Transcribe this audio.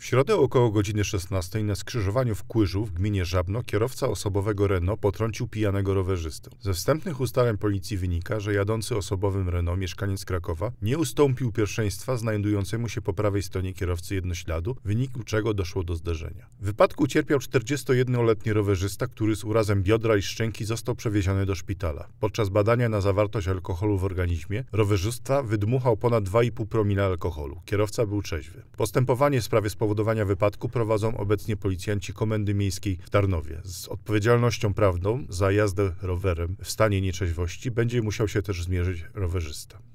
W środę około godziny 16 na skrzyżowaniu w Kłyżu w gminie Żabno kierowca osobowego Renault potrącił pijanego rowerzystę. Ze wstępnych ustaleń policji wynika, że jadący osobowym Renault mieszkaniec Krakowa nie ustąpił pierwszeństwa znajdującemu się po prawej stronie kierowcy jednośladu, w wyniku czego doszło do zderzenia. W wypadku cierpiał 41-letni rowerzysta, który z urazem biodra i szczęki został przewieziony do szpitala. Podczas badania na zawartość alkoholu w organizmie rowerzysta wydmuchał ponad 2,5 promila alkoholu. Kierowca był trzeźwy. Postępowanie w sprawie spowodowanego spowodowania wypadku prowadzą obecnie policjanci Komendy Miejskiej w Tarnowie. Z odpowiedzialnością prawną za jazdę rowerem w stanie nieczeźwości będzie musiał się też zmierzyć rowerzysta.